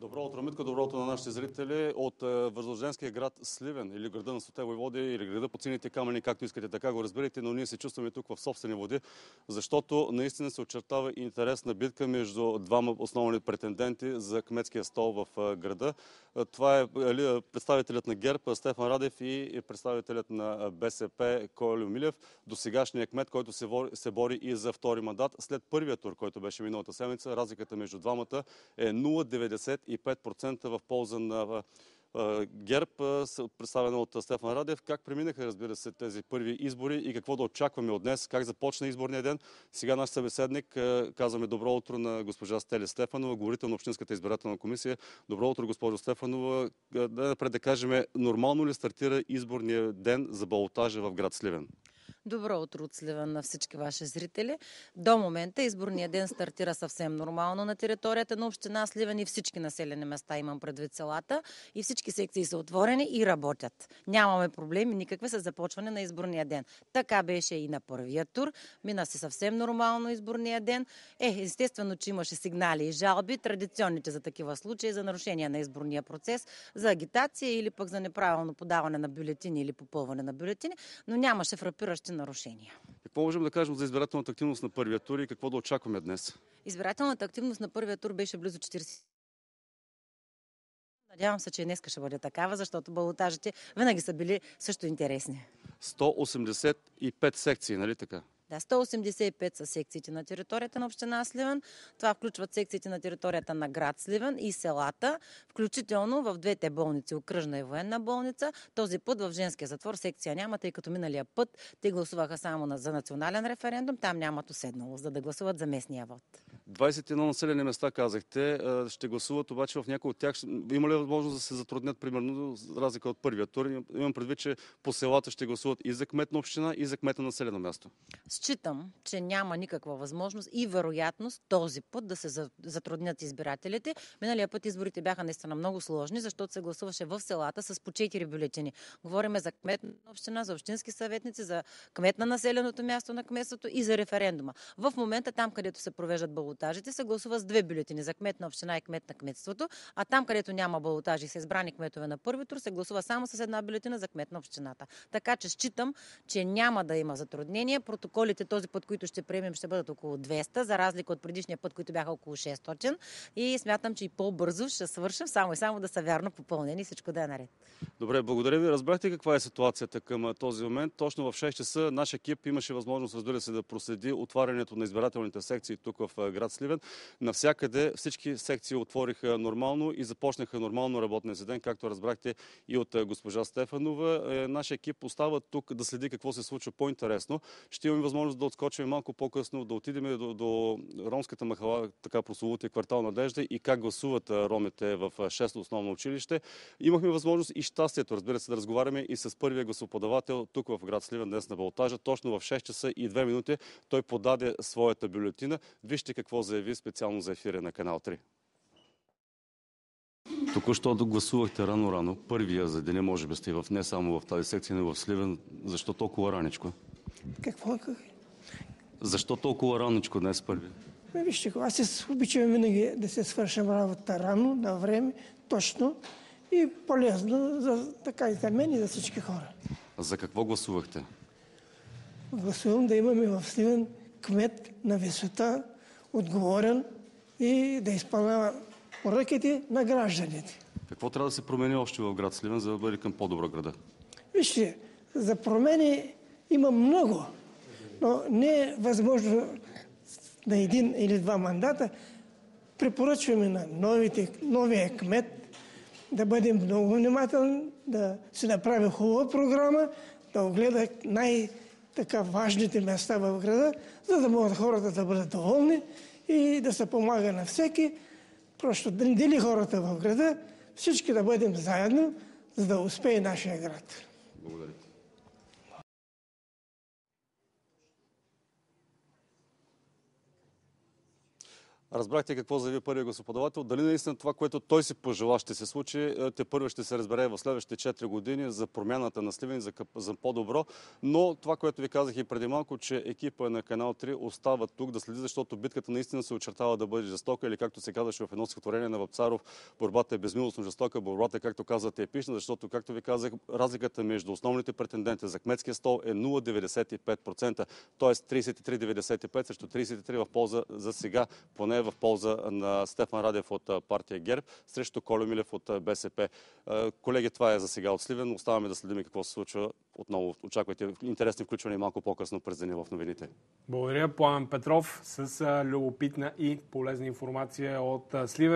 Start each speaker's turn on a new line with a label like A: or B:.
A: Добро утро, Митко. Добро утро на нашите зрители от е, Възложенския град Сливен или града на и води, или града по цените камъни, както искате така го разберете, но ние се чувстваме тук в собствени води, защото наистина се очертава интересна битка между двама основни претенденти за кметския стол в е, града. Това е, е представителят на ГЕРБ Стефан Радев и представителят на БСП Колю Милев, досегашният кмет, който се бори и за втори мандат. След първия тур, който беше миналата седмица, разликата между двамата е 0,90 25% в полза на ГЕРБ, представена от Стефан Радев. Как преминаха, разбира се, тези първи избори и какво да очакваме от днес? Как започна изборния ден? Сега наш събеседник казваме добро утро на госпожа Стеле Стефанова, говорител на Общинската избирателна комисия. Добро утро, госпожо Стефанова. Е, да напред да кажем, нормално ли стартира изборния ден за балотажа в град Сливен?
B: Добро утро от Сливан на всички ваши зрители. До момента изборният ден стартира съвсем нормално на територията на община Сливан и всички населени места, имам предвид селата. И всички секции са отворени и работят. Нямаме проблеми никакви с започване на изборния ден. Така беше и на първия тур. Мина се съвсем нормално изборния ден. Е, естествено, че имаше сигнали и жалби, традиционните за такива случаи, за нарушения на изборния процес, за агитация или пък за неправилно подаване на бюлетини или попълване на бюлетини, но нямаше фрапиращи нарушения.
A: Какво можем да кажем за избирателната активност на първия тур и какво да очакваме днес?
B: Избирателната активност на първия тур беше близо 40 Надявам се, че и днес ще бъде такава, защото балотажите винаги са били също интересни.
A: 185 секции, нали така?
B: Да, 185 са секциите на територията на община Сливен. Това включват секциите на територията на град Сливен и селата, включително в двете болници, окръжна и военна болница. Този път в женския затвор секция няма, тъй като миналия път те гласуваха само за национален референдум. Там нямат уседнало, за да гласуват за местния вод.
A: 21 населени места казахте, ще гласуват обаче в някои от тях. Има ли възможност да се затруднят, примерно, разлика от първия тур? Имам предвид, че по селата ще гласуват и за кмет на община, и за кмет на населено място.
B: Считам, че няма никаква възможност и вероятност този път да се затруднят избирателите. Миналия път изборите бяха наистина много сложни, защото се гласуваше в селата с по 4 бюлетини. Говориме за кмет на община, за общински съветници, за кмет на населеното място на кметството и за референдума. В момента там, където се провеждат балотирания, балотажите се гласува с две бюлетини за кмет на община и кмет на кметството, а там, където няма балотажи и са избрани кметове на първи тур, се гласува само с една бюлетина за кмет на общината. Така че считам, че няма да има затруднения. Протоколите този път, които ще приемем, ще бъдат около 200, за разлика от предишния път, които бяха около 600. И смятам, че и по-бързо ще свършим, само и само да са вярно попълнени и всичко да е наред.
A: Добре, благодаря ви. Разбрахте каква е ситуацията към този момент. Точно в 6 часа наш екип имаше възможност, разбира се, да проследи отварянето на избирателните секции тук в град град Сливен. Навсякъде всички секции отвориха нормално и започнаха нормално работния си ден, както разбрахте и от госпожа Стефанова. Е, Нашия екип остава тук да следи какво се случва по-интересно. Ще имаме възможност да отскочим малко по-късно, да отидем до, до ромската махала, така прословутия квартал Надежда и как гласуват ромите в 6 основно училище. Имахме възможност и щастието, разбира се, да разговаряме и с първия гласоподавател тук в град Сливен днес на Балтажа. Точно в 6 часа и 2 минути той подаде своята бюлетина. Вижте какво какво заяви специално за ефира на Канал 3. Току-що гласувахте рано-рано, първия за деня, може би сте и в, не само в тази секция, но и в Сливен. Защо толкова раничко? Какво? Е, как? Защо толкова раничко днес първи? Ме
C: ами, вижте, аз се обичам винаги да се свършам работа рано, на време, точно и полезно за, така и за мен и за всички хора.
A: За какво гласувахте?
C: Гласувам да имаме в Сливен кмет на висота, отговорен и да изпълнява поръките на гражданите.
A: Какво трябва да се промени още в град Сливен, за да бъде към по-добра града?
C: Вижте, за промени има много, но не е възможно на един или два мандата. Препоръчваме на новите, новия кмет да бъде много внимателен, да се направи хубава програма, да огледа най- така важните места в града, за да могат хората да бъдат доволни и да се помага на всеки. Просто да дели хората в града, всички да бъдем заедно, за да успее нашия град.
A: Благодаря. разбрахте какво заяви първият господавател. Дали наистина това, което той си пожела, ще се случи, е, те първо ще се разбере в следващите 4 години за промяната на Сливен, за, за по-добро. Но това, което ви казах и преди малко, че екипа на Канал 3 остава тук да следи, защото битката наистина се очертава да бъде жестока или както се казваше в едно стихотворение на Вапцаров, борбата е безмилостно жестока, борбата, както казвате, е пишна, защото, както ви казах, разликата между основните претенденти за кметския стол е 0,95%, т.е. 33,95 срещу 33 в полза за сега, поне в полза на Стефан Радев от партия ГЕРБ срещу Колю Милев от БСП. Колеги, това е за сега от Сливен. Оставаме да следим какво се случва. Отново очаквайте интересни включвания малко по-късно през деня в новините.
C: Благодаря, Пламен Петров, с любопитна и полезна информация от Сливен.